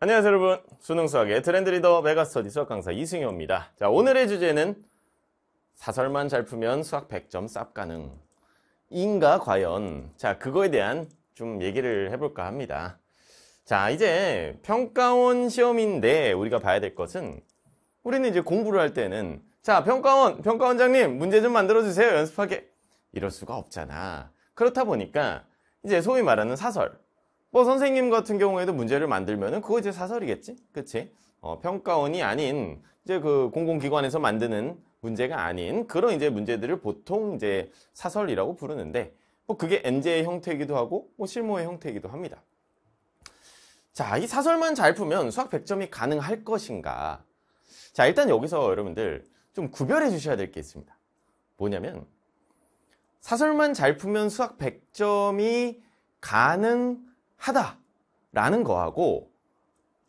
안녕하세요 여러분 수능수학의 트렌드리더 메가스터디 수학 강사 이승효입니다 자 오늘의 주제는 사설만 잘 풀면 수학 100점 쌉 가능 인가 과연 자 그거에 대한 좀 얘기를 해볼까 합니다 자 이제 평가원 시험인데 우리가 봐야 될 것은 우리는 이제 공부를 할 때는 자 평가원 평가원장님 문제 좀 만들어주세요 연습하게 이럴 수가 없잖아 그렇다 보니까 이제 소위 말하는 사설 뭐 선생님 같은 경우에도 문제를 만들면은 그거 이제 사설이겠지? 그치? 어, 평가원이 아닌 이제 그 공공기관에서 만드는 문제가 아닌 그런 이제 문제들을 보통 이제 사설이라고 부르는데 뭐 그게 엔제의 형태이기도 하고 뭐 실무의 형태이기도 합니다. 자, 이 사설만 잘 풀면 수학 100점이 가능할 것인가? 자, 일단 여기서 여러분들 좀 구별해 주셔야 될 게 있습니다. 뭐냐면 사설만 잘 풀면 수학 100점이 가능 하다라는 거하고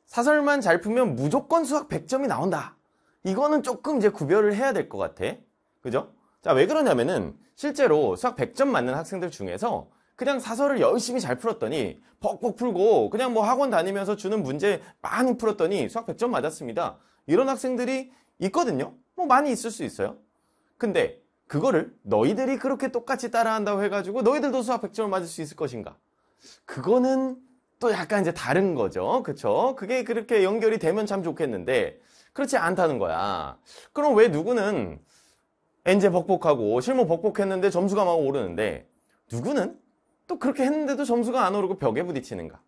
사설만 잘 풀면 무조건 수학 100점이 나온다. 이거는 조금 이제 구별을 해야 될 것 같아. 그죠? 자, 왜 그러냐면은 실제로 수학 100점 맞는 학생들 중에서 그냥 사설을 열심히 잘 풀었더니 벅벅 풀고 그냥 뭐 학원 다니면서 주는 문제 많이 풀었더니 수학 100점 맞았습니다. 이런 학생들이 있거든요. 뭐 많이 있을 수 있어요. 근데 그거를 너희들이 그렇게 똑같이 따라한다고 해가지고 너희들도 수학 100점을 맞을 수 있을 것인가? 그거는 또 약간 이제 다른 거죠. 그쵸? 그게 그렇게 연결이 되면 참 좋겠는데, 그렇지 않다는 거야. 그럼 왜 누구는 엔제 벅벅하고 실무 벅벅했는데 점수가 막 오르는데, 누구는 또 그렇게 했는데도 점수가 안 오르고 벽에 부딪히는가?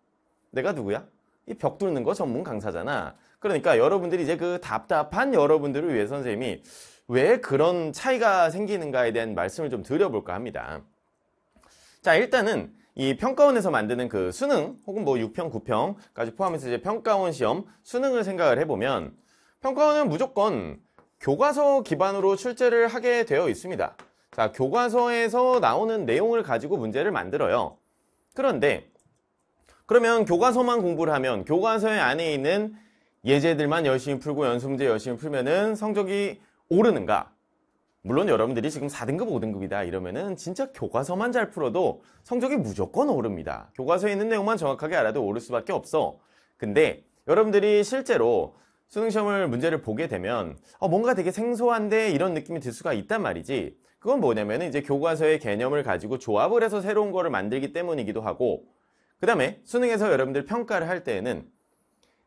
내가 누구야? 이 벽 뚫는 거 전문 강사잖아. 그러니까 여러분들이 이제 그 답답한 여러분들을 위해 선생님이 왜 그런 차이가 생기는가에 대한 말씀을 좀 드려볼까 합니다. 자, 일단은 이 평가원에서 만드는 그 수능 혹은 뭐 6평, 9평까지 포함해서 이제 평가원 시험 수능을 생각을 해보면 평가원은 무조건 교과서 기반으로 출제를 하게 되어 있습니다. 자, 교과서에서 나오는 내용을 가지고 문제를 만들어요. 그런데 그러면 교과서만 공부를 하면 교과서 안에 있는 예제들만 열심히 풀고 연습문제 열심히 풀면은 성적이 오르는가? 물론 여러분들이 지금 4등급, 5등급이다 이러면은 진짜 교과서만 잘 풀어도 성적이 무조건 오릅니다. 교과서에 있는 내용만 정확하게 알아도 오를 수밖에 없어. 근데 여러분들이 실제로 수능시험을 문제를 보게 되면 어, 뭔가 되게 생소한데 이런 느낌이 들 수가 있단 말이지. 그건 뭐냐면 은 이제 교과서의 개념을 가지고 조합을 해서 새로운 거를 만들기 때문이기도 하고 그 다음에 수능에서 여러분들 평가를 할 때에는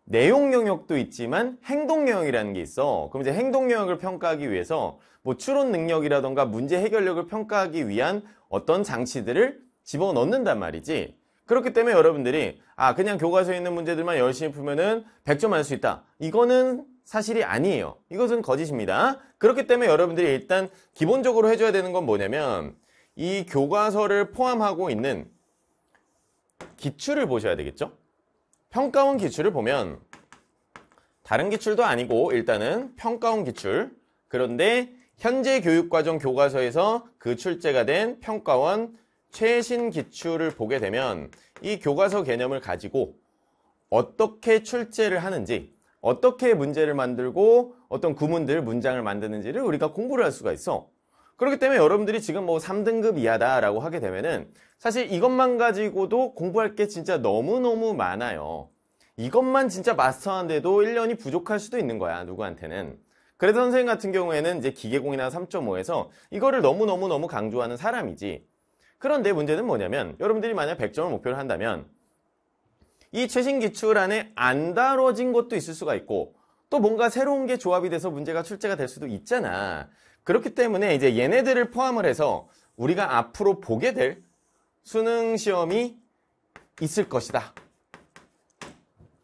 내용 영역도 있지만 행동 영역이라는 게 있어. 그럼 이제 행동 영역을 평가하기 위해서 뭐 추론 능력이라던가 문제 해결력을 평가하기 위한 어떤 장치들을 집어넣는단 말이지. 그렇기 때문에 여러분들이 아 그냥 교과서에 있는 문제들만 열심히 풀면은 100점 알 수 있다. 이거는 사실이 아니에요. 이것은 거짓입니다. 그렇기 때문에 여러분들이 일단 기본적으로 해줘야 되는 건 뭐냐면 이 교과서를 포함하고 있는 기출을 보셔야 되겠죠? 평가원 기출을 보면 다른 기출도 아니고 일단은 평가원 기출 그런데 현재 교육과정 교과서에서 그 출제가 된 평가원 최신 기출을 보게 되면 이 교과서 개념을 가지고 어떻게 출제를 하는지 어떻게 문제를 만들고 어떤 구문들, 문장을 만드는지를 우리가 공부를 할 수가 있어 그렇기 때문에 여러분들이 지금 뭐 3등급 이하다라고 하게 되면은 사실 이것만 가지고도 공부할 게 진짜 너무너무 많아요. 이것만 진짜 마스터한데도 1년이 부족할 수도 있는 거야, 누구한테는. 그래서 선생님 같은 경우에는 이제 기계공이나 3.5에서 이거를 너무너무너무 강조하는 사람이지. 그런데 문제는 뭐냐면 여러분들이 만약 100점을 목표로 한다면 이 최신 기출안에 안 다뤄진 것도 있을 수가 있고 또 뭔가 새로운 게 조합이 돼서 문제가 출제가 될 수도 있잖아. 그렇기 때문에 이제 얘네들을 포함을 해서 우리가 앞으로 보게 될 수능 시험이 있을 것이다.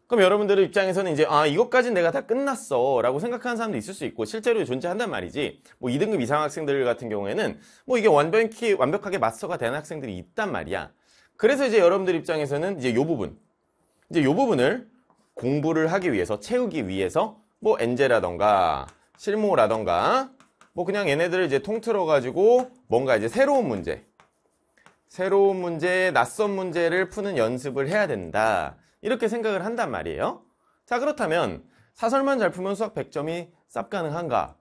그럼 여러분들의 입장에서는 이제 아 이것까진 내가 다 끝났어 라고 생각하는 사람도 있을 수 있고 실제로 존재한단 말이지 뭐 2등급 이상 학생들 같은 경우에는 뭐 이게 완벽히 완벽하게 마스터가 되는 학생들이 있단 말이야 그래서 이제 여러분들 입장에서는 이제 요 부분 이제 요 부분을 공부를 하기 위해서 채우기 위해서 뭐 엔제라던가 실무라던가 뭐 그냥 얘네들을 이제 통틀어 가지고 뭔가 이제 새로운 문제 새로운 문제 낯선 문제를 푸는 연습을 해야 된다 이렇게 생각을 한단 말이에요 자 그렇다면 사설만 잘 풀면 수학 100점이 쌉 가능한가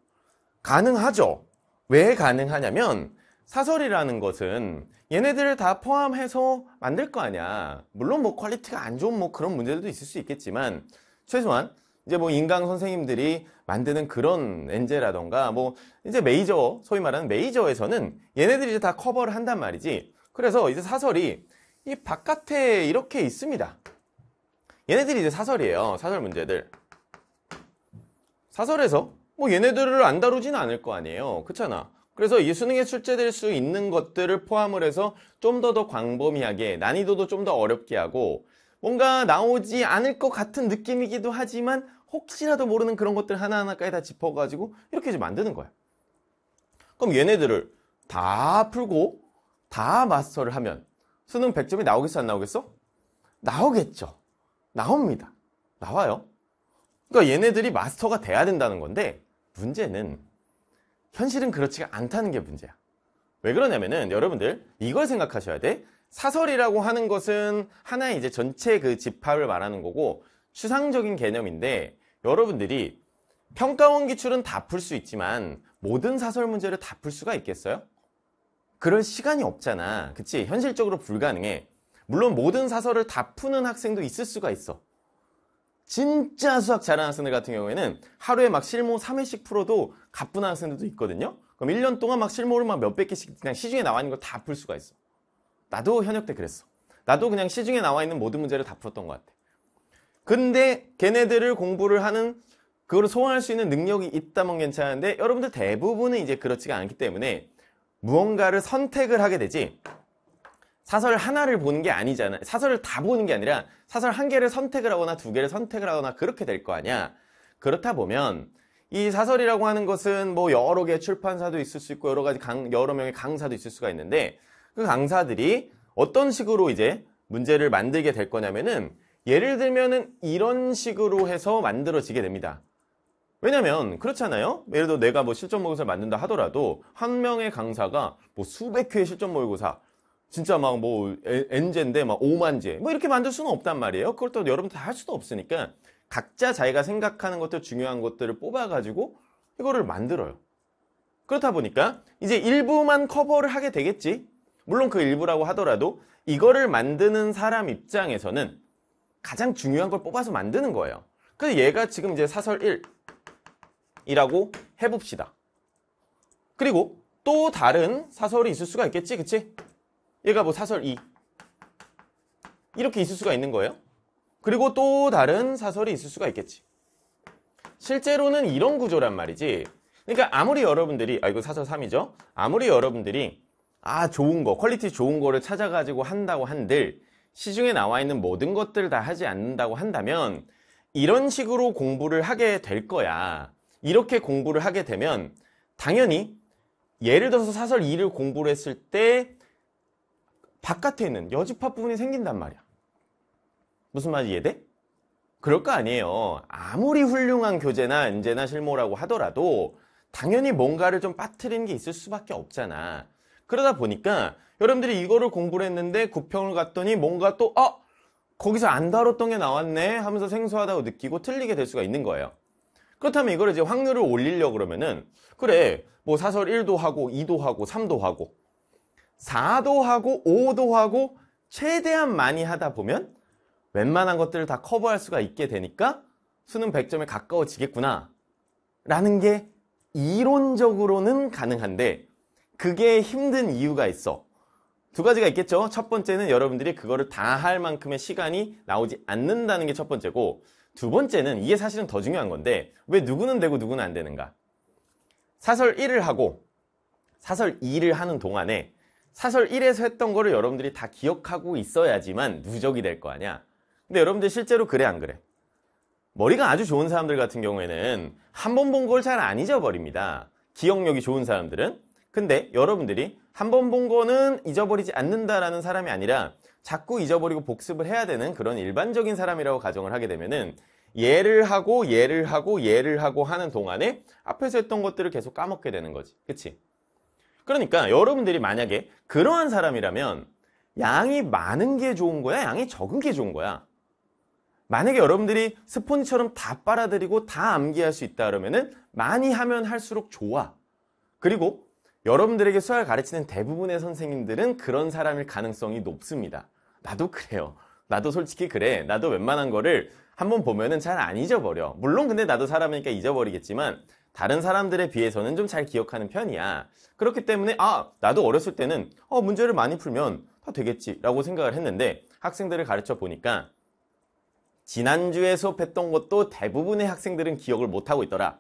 가능하죠 왜 가능하냐면 사설이라는 것은 얘네들을 다 포함해서 만들 거 아니야 물론 뭐 퀄리티가 안 좋은 뭐 그런 문제들도 있을 수 있겠지만 최소한 이제 뭐 인강 선생님들이 만드는 그런 엔제라던가 뭐 이제 메이저 소위 말하는 메이저에서는 얘네들이 이제 다 커버를 한단 말이지 그래서 이제 사설이 이 바깥에 이렇게 있습니다 얘네들이 이제 사설이에요 사설 문제들 사설에서 뭐 얘네들을 안 다루진 않을 거 아니에요 그렇잖아 그래서 이 수능에 출제될 수 있는 것들을 포함을 해서 좀 더더 더 광범위하게 난이도도 좀 더 어렵게 하고 뭔가 나오지 않을 것 같은 느낌이기도 하지만 혹시라도 모르는 그런 것들 하나하나까지 다 짚어가지고 이렇게 만드는 거야. 그럼 얘네들을 다 풀고 다 마스터를 하면 수능 100점이 나오겠어 안 나오겠어? 나오겠죠. 나옵니다. 나와요. 그러니까 얘네들이 마스터가 돼야 된다는 건데 문제는 현실은 그렇지가 않다는 게 문제야. 왜 그러냐면은 여러분들 이걸 생각하셔야 돼. 사설이라고 하는 것은 하나의 이제 전체 그 집합을 말하는 거고 추상적인 개념인데 여러분들이 평가원 기출은 다 풀 수 있지만 모든 사설 문제를 다 풀 수가 있겠어요? 그럴 시간이 없잖아. 그치? 현실적으로 불가능해. 물론 모든 사설을 다 푸는 학생도 있을 수가 있어. 진짜 수학 잘하는 학생들 같은 경우에는 하루에 막 실무 3회씩 풀어도 가뿐한 학생들도 있거든요. 그럼 1년 동안 막 실무를 막 몇백 개씩 그냥 시중에 나와 있는 걸 다 풀 수가 있어. 나도 현역 때 그랬어. 나도 그냥 시중에 나와 있는 모든 문제를 다 풀었던 것 같아. 근데 걔네들을 공부를 하는 그걸 소화할 수 있는 능력이 있다면 괜찮은데 여러분들 대부분은 이제 그렇지가 않기 때문에 무언가를 선택을 하게 되지 사설 하나를 보는 게 아니잖아요. 사설을 다 보는 게 아니라 사설 한 개를 선택을 하거나 두 개를 선택을 하거나 그렇게 될 거 아니야. 그렇다 보면 이 사설이라고 하는 것은 뭐 여러 개의 출판사도 있을 수 있고 여러 가지 강, 여러 명의 강사도 있을 수가 있는데 그 강사들이 어떤 식으로 이제 문제를 만들게 될 거냐면은 예를 들면은 이런 식으로 해서 만들어지게 됩니다. 왜냐면 그렇잖아요. 예를 들어 내가 뭐 실전 모의고사 만든다 하더라도 한 명의 강사가 뭐 수백 회의 실전 모의고사 진짜 막 뭐엔젠데막 5만 제뭐 이렇게 만들 수는 없단 말이에요. 그걸 또 여러분 다 할 수도 없으니까 각자 자기가 생각하는 것들 중요한 것들을 뽑아 가지고 이거를 만들어요. 그렇다 보니까 이제 일부만 커버를 하게 되겠지. 물론 그 일부라고 하더라도 이거를 만드는 사람 입장에서는 가장 중요한 걸 뽑아서 만드는 거예요. 그래서 얘가 지금 이제 사설 1이라고 해봅시다. 그리고 또 다른 사설이 있을 수가 있겠지, 그치? 얘가 뭐 사설 2 이렇게 있을 수가 있는 거예요. 그리고 또 다른 사설이 있을 수가 있겠지. 실제로는 이런 구조란 말이지. 그러니까 아무리 여러분들이 아 이거 사설 3이죠. 아무리 여러분들이 아 좋은 거 퀄리티 좋은 거를 찾아가지고 한다고 한들 시중에 나와 있는 모든 것들다 하지 않는다고 한다면 이런 식으로 공부를 하게 될 거야 이렇게 공부를 하게 되면 당연히 예를 들어서 사설 2를 공부를 했을 때 바깥에 있는 여집합 부분이 생긴단 말이야 무슨 말이지 이해돼? 그럴 거 아니에요 아무리 훌륭한 교재나 인재나 실무라고 하더라도 당연히 뭔가를 좀 빠뜨리는 게 있을 수밖에 없잖아 그러다 보니까 여러분들이 이거를 공부를 했는데 구평을 갔더니 뭔가 또 아! 거기서 안 다뤘던 게 나왔네 하면서 생소하다고 느끼고 틀리게 될 수가 있는 거예요. 그렇다면 이걸 이제 확률을 올리려고 그러면은 그래 뭐 사설 1도 하고 2도 하고 3도 하고 4도 하고 5도 하고 최대한 많이 하다 보면 웬만한 것들을 다 커버할 수가 있게 되니까 수능 100점에 가까워지겠구나 라는 게 이론적으로는 가능한데 그게 힘든 이유가 있어. 두 가지가 있겠죠. 첫 번째는 여러분들이 그거를 다 할 만큼의 시간이 나오지 않는다는 게 첫 번째고 두 번째는 이게 사실은 더 중요한 건데 왜 누구는 되고 누구는 안 되는가? 사설 1을 하고 사설 2를 하는 동안에 사설 1에서 했던 거를 여러분들이 다 기억하고 있어야지만 누적이 될 거 아니야. 근데 여러분들 실제로 그래 안 그래? 머리가 아주 좋은 사람들 같은 경우에는 한 번 본 걸 잘 안 잊어버립니다. 기억력이 좋은 사람들은 근데 여러분들이 한 번 본 거는 잊어버리지 않는다라는 사람이 아니라 자꾸 잊어버리고 복습을 해야 되는 그런 일반적인 사람이라고 가정을 하게 되면은 예를 하고 예를 하고 예를 하고 하는 동안에 앞에서 했던 것들을 계속 까먹게 되는 거지. 그치? 그러니까 여러분들이 만약에 그러한 사람이라면 양이 많은 게 좋은 거야? 양이 적은 게 좋은 거야? 만약에 여러분들이 스폰지처럼 다 빨아들이고 다 암기할 수 있다 그러면은 많이 하면 할수록 좋아. 그리고 여러분들에게 수학을 가르치는 대부분의 선생님들은 그런 사람일 가능성이 높습니다. 나도 그래요. 나도 솔직히 그래. 나도 웬만한 거를 한번 보면은 잘 안 잊어버려. 물론 근데 나도 사람이니까 잊어버리겠지만 다른 사람들에 비해서는 좀 잘 기억하는 편이야. 그렇기 때문에 아 나도 어렸을 때는 어 문제를 많이 풀면 다 되겠지라고 생각을 했는데 학생들을 가르쳐 보니까 지난주에 수업했던 것도 대부분의 학생들은 기억을 못하고 있더라.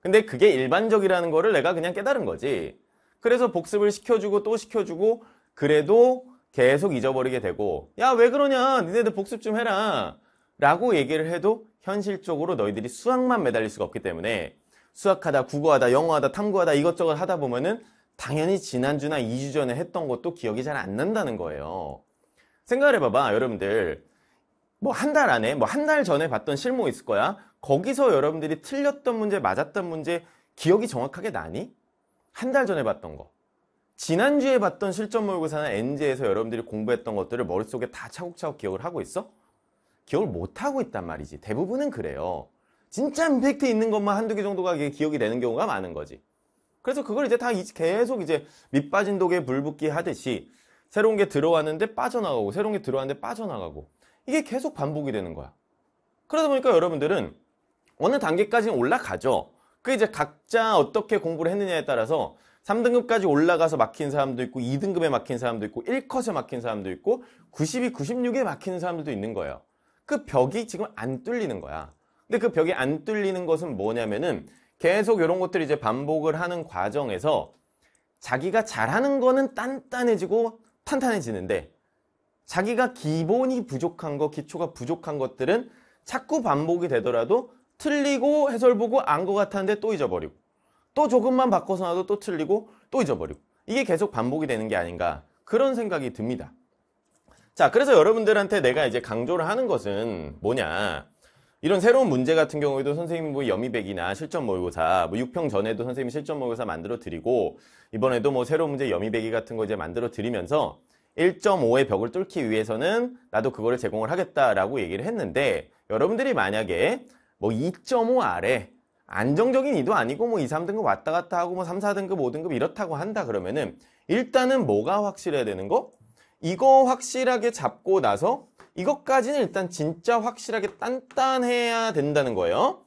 근데 그게 일반적이라는 거를 내가 그냥 깨달은 거지. 그래서 복습을 시켜주고 또 시켜주고 그래도 계속 잊어버리게 되고 야 왜 그러냐 니네들 복습 좀 해라 라고 얘기를 해도 현실적으로 너희들이 수학만 매달릴 수가 없기 때문에 수학하다 국어하다 영어하다 탐구하다 이것저것 하다 보면은 당연히 지난주나 2주 전에 했던 것도 기억이 잘 안 난다는 거예요 생각을 해봐봐 여러분들 뭐 한 달 안에 뭐 한 달 전에 봤던 실무 있을 거야 거기서 여러분들이 틀렸던 문제 맞았던 문제 기억이 정확하게 나니? 한달 전에 봤던 거 지난주에 봤던 실전 모의고사나 엔제에서 여러분들이 공부했던 것들을 머릿속에 다 차곡차곡 기억을 하고 있어? 기억을 못하고 있단 말이지 대부분은 그래요 진짜 임팩트 있는 것만 한두 개 정도가 기억이 되는 경우가 많은 거지 그래서 그걸 이제 다 계속 이제 밑빠진 독에 불붙기 하듯이 새로운 게 들어왔는데 빠져나가고 새로운 게 들어왔는데 빠져나가고 이게 계속 반복이 되는 거야 그러다 보니까 여러분들은 어느 단계까지는 올라가죠 그 이제 각자 어떻게 공부를 했느냐에 따라서 3등급까지 올라가서 막힌 사람도 있고 2등급에 막힌 사람도 있고 1컷에 막힌 사람도 있고 92, 96에 막히는 사람들도 있는 거예요. 그 벽이 지금 안 뚫리는 거야. 근데 그 벽이 안 뚫리는 것은 뭐냐면은 계속 이런 것들이 이제 반복을 하는 과정에서 자기가 잘하는 거는 단단해지고 탄탄해지는데 자기가 기본이 부족한 거, 기초가 부족한 것들은 자꾸 반복이 되더라도 틀리고 해설 보고 안 것 같았는데 또 잊어버리고 또 조금만 바꿔서 나도 또 틀리고 또 잊어버리고 이게 계속 반복이 되는 게 아닌가 그런 생각이 듭니다. 자 그래서 여러분들한테 내가 이제 강조를 하는 것은 뭐냐 이런 새로운 문제 같은 경우에도 선생님이 뭐 여미백이나 실전 모의고사 뭐 6평 전에도 선생님이 실전 모의고사 만들어 드리고 이번에도 뭐 새로운 문제 여미백이 같은 거 이제 만들어 드리면서 1.5의 벽을 뚫기 위해서는 나도 그거를 제공을 하겠다라고 얘기를 했는데 여러분들이 만약에 뭐2.5 아래 안정적인 2도 아니고 뭐 2, 3등급 왔다 갔다 하고 뭐 3, 4등급, 5등급 이렇다고 한다 그러면은 일단은 뭐가 확실해야 되는 거? 이거 확실하게 잡고 나서 이것까지는 일단 진짜 확실하게 단단해야 된다는 거예요.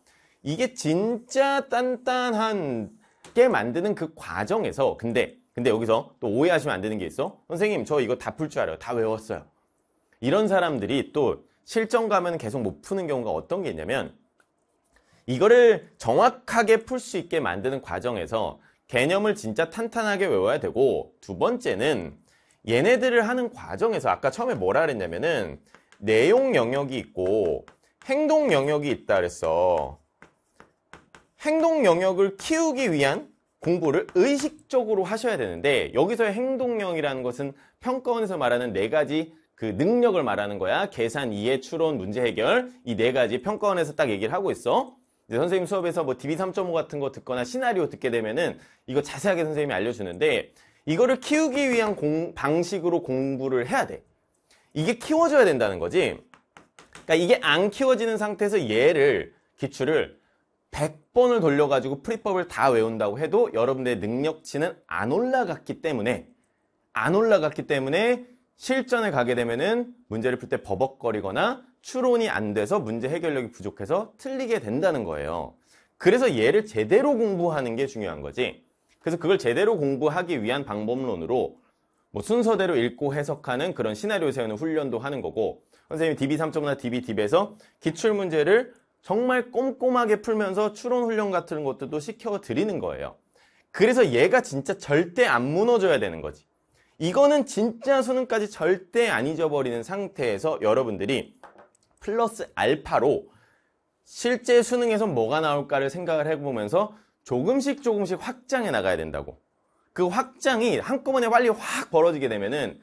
이게 진짜 단단한 게 만드는 그 과정에서 근데 근데 여기서 또 오해하시면 안 되는 게 있어. 선생님 저 이거 다 풀 줄 알아요. 다 외웠어요. 이런 사람들이 또 실전 가면 계속 못 푸는 경우가 어떤 게 있냐면 이거를 정확하게 풀 수 있게 만드는 과정에서 개념을 진짜 탄탄하게 외워야 되고 두 번째는 얘네들을 하는 과정에서 아까 처음에 뭐라 그랬냐면은 내용 영역이 있고 행동 영역이 있다 그랬어. 행동 영역을 키우기 위한 공부를 의식적으로 하셔야 되는데 여기서의 행동형이라는 것은 평가원에서 말하는 네 가지 그 능력을 말하는 거야. 계산, 이해, 추론, 문제 해결 이 네 가지 평가원에서 딱 얘기를 하고 있어. 선생님 수업에서 뭐 DB3.5 같은 거 듣거나 시나리오 듣게 되면은 이거 자세하게 선생님이 알려주는데 이거를 키우기 위한 공, 방식으로 공부를 해야 돼. 이게 키워져야 된다는 거지. 그러니까 이게 안 키워지는 상태에서 얘를 기출을 100번을 돌려가지고 프리법을 다 외운다고 해도 여러분의 능력치는 안 올라갔기 때문에 안 올라갔기 때문에 실전에 가게 되면은 문제를 풀 때 버벅거리거나 추론이 안 돼서 문제 해결력이 부족해서 틀리게 된다는 거예요. 그래서 얘를 제대로 공부하는 게 중요한 거지. 그래서 그걸 제대로 공부하기 위한 방법론으로 뭐 순서대로 읽고 해석하는 그런 시나리오 세우는 훈련도 하는 거고 선생님이 DB 3.5나 DB d b 에서 기출 문제를 정말 꼼꼼하게 풀면서 추론 훈련 같은 것들도 시켜 드리는 거예요. 그래서 얘가 진짜 절대 안 무너져야 되는 거지. 이거는 진짜 수능까지 절대 안 잊어버리는 상태에서 여러분들이 플러스 알파로 실제 수능에서 뭐가 나올까를 생각을 해보면서 조금씩 조금씩 확장해 나가야 된다고. 그 확장이 한꺼번에 빨리 확 벌어지게 되면은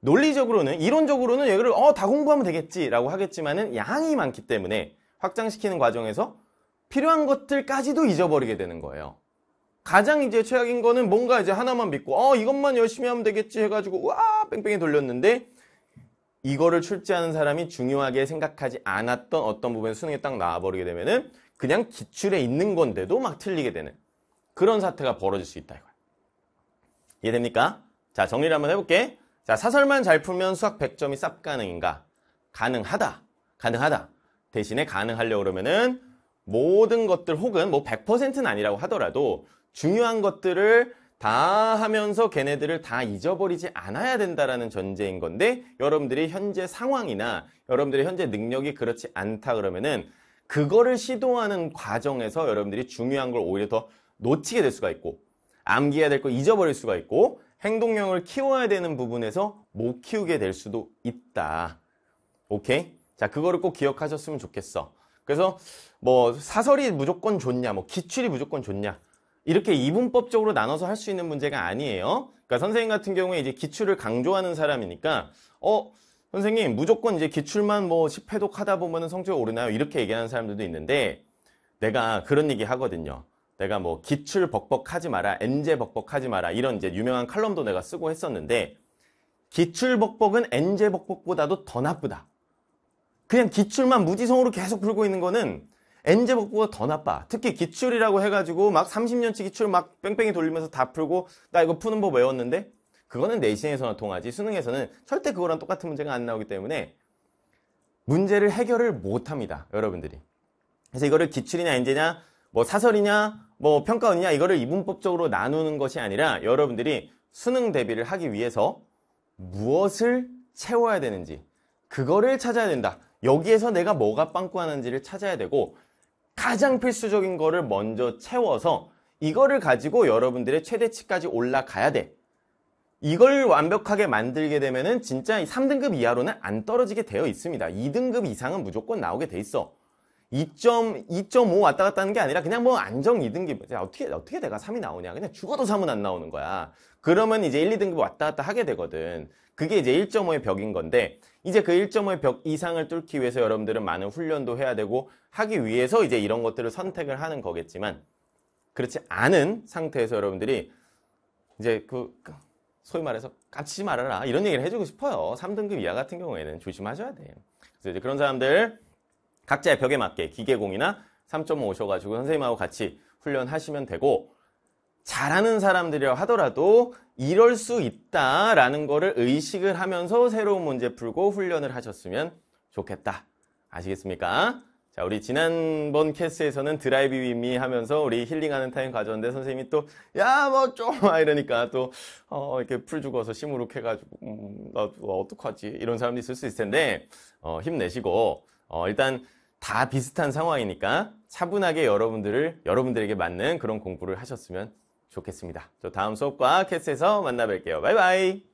논리적으로는 이론적으로는 얘를 기어다 공부하면 되겠지라고 하겠지만은 양이 많기 때문에 확장시키는 과정에서 필요한 것들까지도 잊어버리게 되는 거예요. 가장 이제 최악인 거는 뭔가 이제 하나만 믿고 어 이것만 열심히 하면 되겠지 해가지고 와 뺑뺑이 돌렸는데 이거를 출제하는 사람이 중요하게 생각하지 않았던 어떤 부분에 수능에 딱 나와버리게 되면은 그냥 기출에 있는 건데도 막 틀리게 되는 그런 사태가 벌어질 수 있다 이거야. 이해됩니까? 자 정리를 한번 해볼게. 자 사설만 잘 풀면 수학 100점이 쌉 가능인가? 가능하다. 가능하다. 대신에 가능하려고 그러면은 모든 것들 혹은 뭐 100%는 아니라고 하더라도 중요한 것들을 다 하면서 걔네들을 다 잊어버리지 않아야 된다라는 전제인 건데 여러분들이 현재 상황이나 여러분들의 현재 능력이 그렇지 않다 그러면은 그거를 시도하는 과정에서 여러분들이 중요한 걸 오히려 더 놓치게 될 수가 있고 암기해야 될 걸 잊어버릴 수가 있고 행동력을 키워야 되는 부분에서 못 키우게 될 수도 있다. 오케이? 자, 그거를 꼭 기억하셨으면 좋겠어. 그래서 뭐 사설이 무조건 좋냐, 뭐 기출이 무조건 좋냐 이렇게 이분법적으로 나눠서 할 수 있는 문제가 아니에요. 그러니까 선생님 같은 경우에 이제 기출을 강조하는 사람이니까 어 선생님 무조건 이제 기출만 뭐 10회독 하다 보면 성적이 오르나요? 이렇게 얘기하는 사람들도 있는데 내가 그런 얘기 하거든요. 내가 뭐 기출 벅벅하지 마라, 엔제 벅벅하지 마라 이런 이제 유명한 칼럼도 내가 쓰고 했었는데 기출 벅벅은 엔제 벅벅보다도 더 나쁘다. 그냥 기출만 무지성으로 계속 풀고 있는 거는 엔제복구가 더 나빠. 특히 기출이라고 해가지고 막 30년치 기출 막 뺑뺑이 돌리면서 다 풀고 나 이거 푸는 법 외웠는데 그거는 내신에서나 통하지 수능에서는 절대 그거랑 똑같은 문제가 안 나오기 때문에 문제를 해결을 못합니다. 여러분들이. 그래서 이거를 기출이냐 엔제냐 뭐 사설이냐 뭐 평가원이냐 이거를 이분법적으로 나누는 것이 아니라 여러분들이 수능 대비를 하기 위해서 무엇을 채워야 되는지 그거를 찾아야 된다. 여기에서 내가 뭐가 빵꾸하는지를 찾아야 되고 가장 필수적인 거를 먼저 채워서 이거를 가지고 여러분들의 최대치까지 올라가야 돼. 이걸 완벽하게 만들게 되면은 진짜 3등급 이하로는 안 떨어지게 되어 있습니다. 2등급 이상은 무조건 나오게 돼 있어. 2 5 왔다 갔다 하는 게 아니라 그냥 뭐 안정 2등급 어떻게 어떻게 내가 3이 나오냐 그냥 죽어도 3은 안 나오는 거야 그러면 이제 1, 2등급 왔다 갔다 하게 되거든 그게 이제 1.5의 벽인 건데 이제 그 1.5의 벽 이상을 뚫기 위해서 여러분들은 많은 훈련도 해야 되고 하기 위해서 이제 이런 것들을 선택을 하는 거겠지만 그렇지 않은 상태에서 여러분들이 이제 그 소위 말해서 깝치지 말아라 이런 얘기를 해주고 싶어요 3등급 이하 같은 경우에는 조심하셔야 돼요 그래서 이제 그런 사람들 각자의 벽에 맞게 기계공이나 3.5셔가지고 선생님하고 같이 훈련하시면 되고 잘하는 사람들이라 하더라도 이럴 수 있다라는 거를 의식을 하면서 새로운 문제 풀고 훈련을 하셨으면 좋겠다. 아시겠습니까? 자, 우리 지난번 캐스에서는 드라이브 윗미 하면서 우리 힐링하는 타임 가졌는데 선생님이 또, 야, 뭐 좀, 아, 이러니까 또, 어, 이렇게 풀 죽어서 시무룩 해가지고, 음, 나 뭐 어떡하지? 이런 사람도 있을 수 있을 텐데, 어, 힘내시고, 어, 일단, 다 비슷한 상황이니까 차분하게 여러분들을 여러분들에게 맞는 그런 공부를 하셨으면 좋겠습니다. 저 다음 수업과 캐스에서 만나 뵐게요. 바이바이.